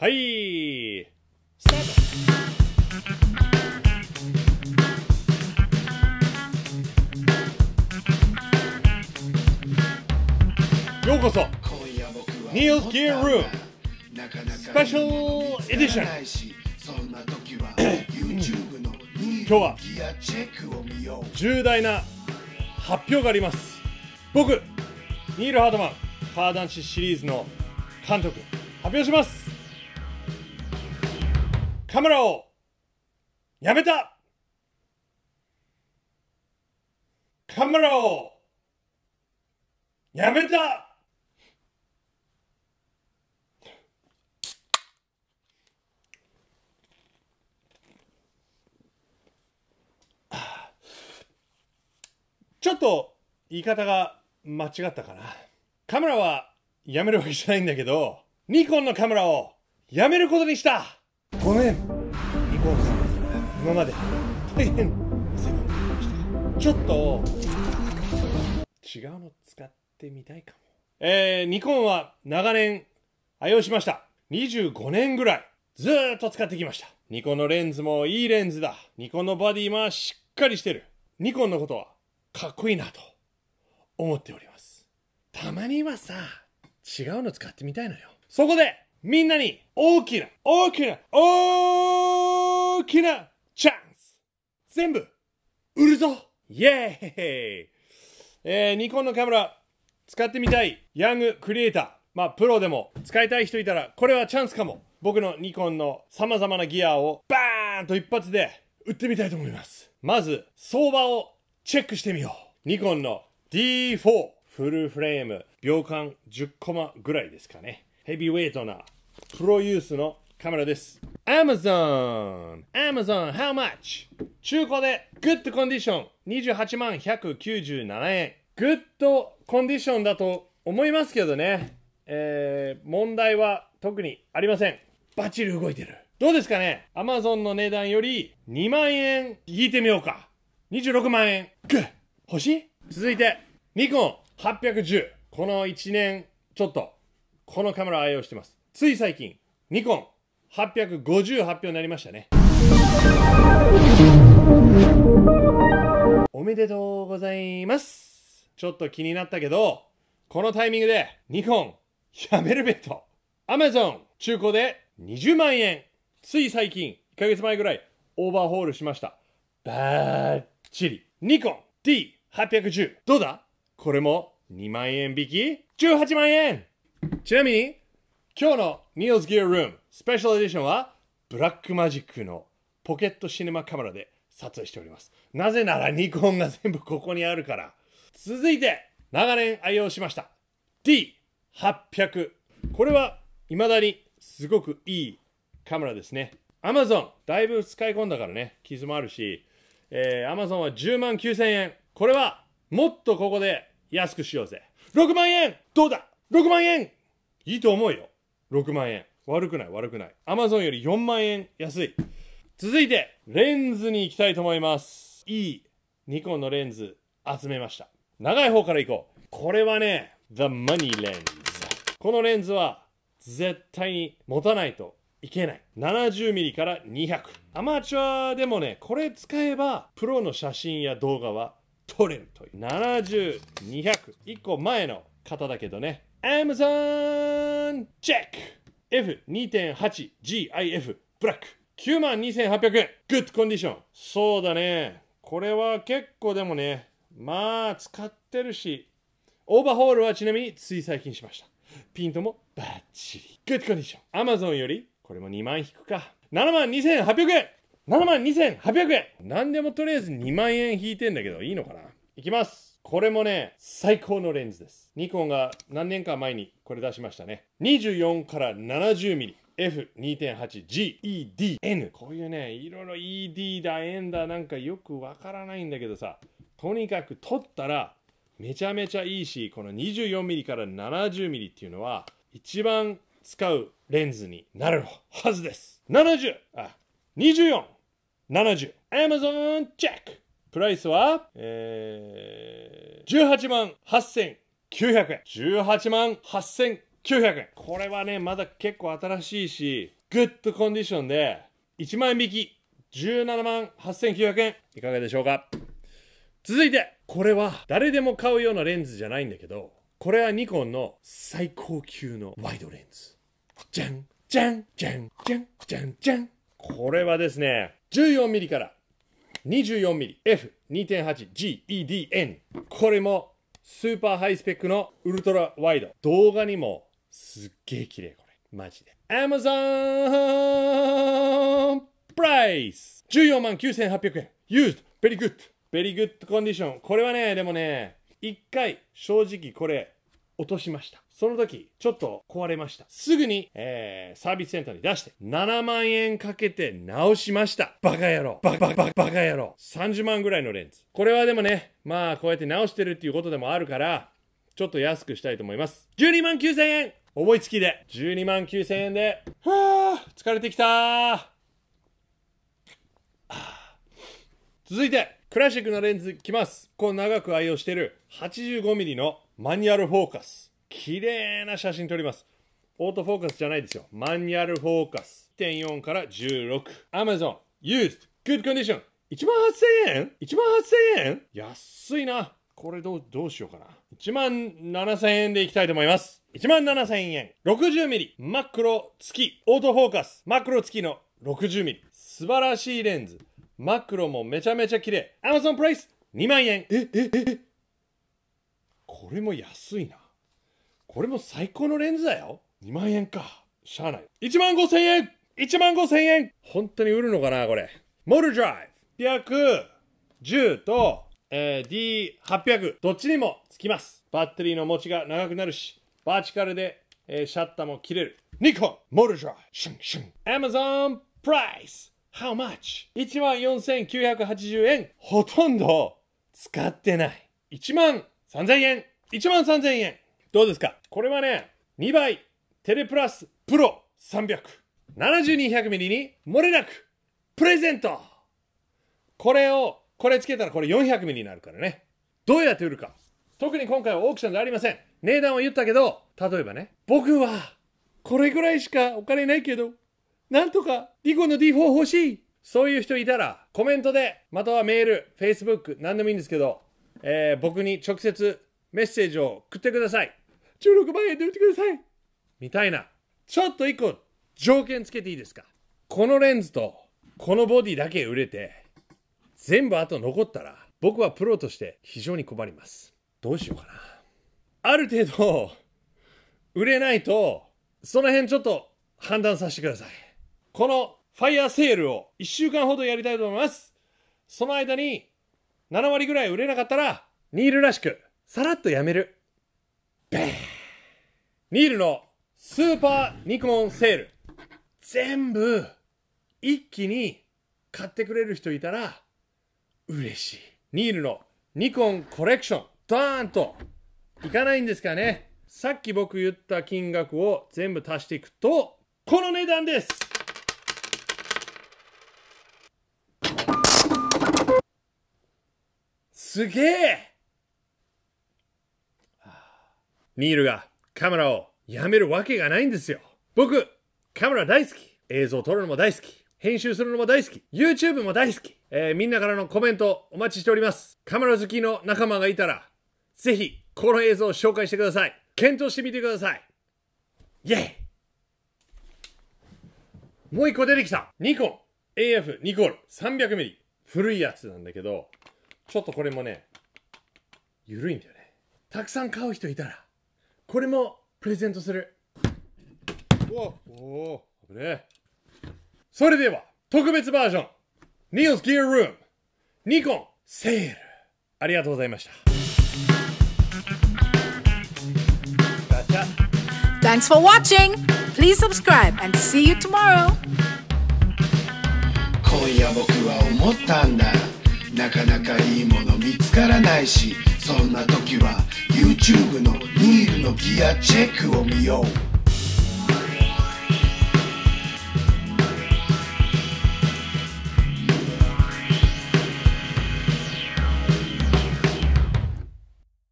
はいスタートようこそニーズ・ギアルームスペシャルエディション 今日は重大な発表があります僕ニール・ハートマンカーダンシシリーズの監督発表しますカメラをやめたカメラをやめたちょっと言い方が間違ったかな。カメラはやめるわけじゃないんだけど、ニコンのカメラをやめることにしたごめんリコさん今まで大変お世話になりましたちょっと違うの使ってみたいかもえー、ニコンは長年愛用しました25年ぐらいずーっと使ってきましたニコンのレンズもいいレンズだニコンのバディもしっかりしてるニコンのことはかっこいいなと思っておりますたまにはさ違うの使ってみたいのよそこでみんなに大きな、大きな、大きなチャンス全部売るぞイェーイえー、ニコンのカメラ使ってみたいヤングクリエイター。まあ、プロでも使いたい人いたら、これはチャンスかも。僕のニコンの様々なギアをバーンと一発で売ってみたいと思います。まず、相場をチェックしてみよう。ニコンの D4 フルフレーム、秒間10コマぐらいですかね。ヘビーウェイトなプロユースのカメラです。Amazon! Amazon how much? 中古でグッドコンディション28万197円。グッドコンディションだと思いますけどね。えー、問題は特にありません。バッチリ動いてる。どうですかね ?Amazon の値段より2万円引いてみようか。26万円。欲しい続いて、ニコン810。この1年ちょっとこのカメラ愛用してます。つい最近、ニコン850発表になりましたね。おめでとうございます。ちょっと気になったけど、このタイミングで、ニコン、やめるべと。アマゾン、中古で20万円。つい最近、1ヶ月前ぐらい、オーバーホールしました。ばっちり。ニコン D810。どうだこれも2万円引き ?18 万円ちなみに、今日の Neil's Gear Room スペシャルエディションは、ブラックマジックのポケットシネマカメラで撮影しております。なぜならニコンが全部ここにあるから。続いて、長年愛用しました。D800。これは、未だにすごくいいカメラですね。Amazon、だいぶ使い込んだからね、傷もあるし、えー、Amazon は10万9000円。これは、もっとここで安くしようぜ。6万円どうだ6万円いいと思うよ。6万円。悪くない、悪くない。アマゾンより4万円安い。続いて、レンズに行きたいと思います。いいニコンのレンズ集めました。長い方から行こう。これはね、The Money Lens。このレンズは絶対に持たないといけない。70mm から200。アマチュアでもね、これ使えば、プロの写真や動画は撮れるという。70、200。1個前の方だけどね、Amazon チェック F2.8GIF ブラック9万2800円グッドコンディションそうだねこれは結構でもねまあ使ってるしオーバーホールはちなみについ最近しましたピントもバッチリグッドコンディション Amazon よりこれも2万引くか7万2800円7万2800円何でもとりあえず2万円引いてんだけどいいのかないきますこれもね、最高のレンズです。ニコンが何年か前にこれ出しましたね。24から70ミリ。F2.8GEDN こういうねいろいろ ED だ N だなんかよくわからないんだけどさとにかく撮ったらめちゃめちゃいいしこの 24mm から 70mm っていうのは一番使うレンズになるはずです70あ2470 Amazon チェックプライスは、えー、18万8900円。18万8900円。これはね、まだ結構新しいし、グッドコンディションで、1万引き、17万8900円。いかがでしょうか続いて、これは誰でも買うようなレンズじゃないんだけど、これはニコンの最高級のワイドレンズ。じゃんじゃんじゃんじゃんじゃんじゃんこれはですね、14mm から 24mmF2.8GEDN これもスーパーハイスペックのウルトラワイド動画にもすっげえ綺麗これマジで Amazon プライス14万9800円 Used Very good Very good condition これはねでもね一回正直これ落としましたその時、ちょっと壊れました。すぐに、えー、サービスセンターに出して、7万円かけて直しました。バカ野郎。バカバカバカ野郎。30万ぐらいのレンズ。これはでもね、まあ、こうやって直してるっていうことでもあるから、ちょっと安くしたいと思います。12万9000円思いつきで。12万9000円で。はぁ、疲れてきたー。続いて、クラシックのレンズ来ます。こう長く愛用してる 85mm のマニュアルフォーカス。綺麗な写真撮ります。オートフォーカスじゃないですよ。マニュアルフォーカス。1.4から16。Amazon used good condition 1万8000円 ?1 万8000円安いな。これどう、どうしようかな。1万7000円でいきたいと思います。1万7000円。60ミリ。マクロ付き。オートフォーカス。マクロ付きの60ミリ。素晴らしいレンズ。マクロもめちゃめちゃ綺麗。Amazon プライス2万円。え、え、え、え。これも安いな。これも最高のレンズだよ。2万円か。しゃあない。1万5千円 !1 万5千円本当に売るのかなこれ。モールドライブ110と、えー、D800。どっちにもつきます。バッテリーの持ちが長くなるし、バーチカルで、えー、シャッターも切れる。ニコンモールドライブシュンシュン Amazon プライス How much?1 万4980円ほとんど使ってない。1万3000円 !1 万3000円どうですかこれはね、2倍、テレプラスプロ300、7200ミリに漏れなく、プレゼントこれを、これつけたらこれ400ミリになるからね。どうやって売るか。特に今回はオークションじゃありません。値段は言ったけど、例えばね、僕は、これぐらいしかお金ないけど、なんとか、リコの D4 欲しいそういう人いたら、コメントで、またはメール、Facebook、何でもいいんですけど、えー、僕に直接メッセージを送ってください。16万円で売ってくださいみたいなちょっと一個条件つけていいですかこのレンズとこのボディだけ売れて全部あと残ったら僕はプロとして非常に困りますどうしようかなある程度売れないとその辺ちょっと判断させてくださいこのファイヤーセールを1週間ほどやりたいと思いますその間に7割ぐらい売れなかったらニールらしくさらっとやめるニールのスーパーニコンセール。全部、一気に買ってくれる人いたら、嬉しい。ニールのニコンコレクション、ドーンと、いかないんですかね。さっき僕言った金額を全部足していくと、この値段ですすげえニールがカメラをやめるわけがないんですよ。僕、カメラ大好き。映像を撮るのも大好き。編集するのも大好き。YouTube も大好き。えー、みんなからのコメントお待ちしております。カメラ好きの仲間がいたら、ぜひ、この映像を紹介してください。検討してみてください。イェイもう一個出てきた。ニコン AF ニコール 300mm。古いやつなんだけど、ちょっとこれもね、ゆるいんだよね。たくさん買う人いたら、これもプレゼントするおおそれでは特別バージョンニオスギアルームニコンセールありがとうございました Thanks for watching! Please subscribe and see you tomorrow! 今夜僕は思ったんだなかなかいいもの見つからないしそんな時は YouTube のニールのギアチェックを見よう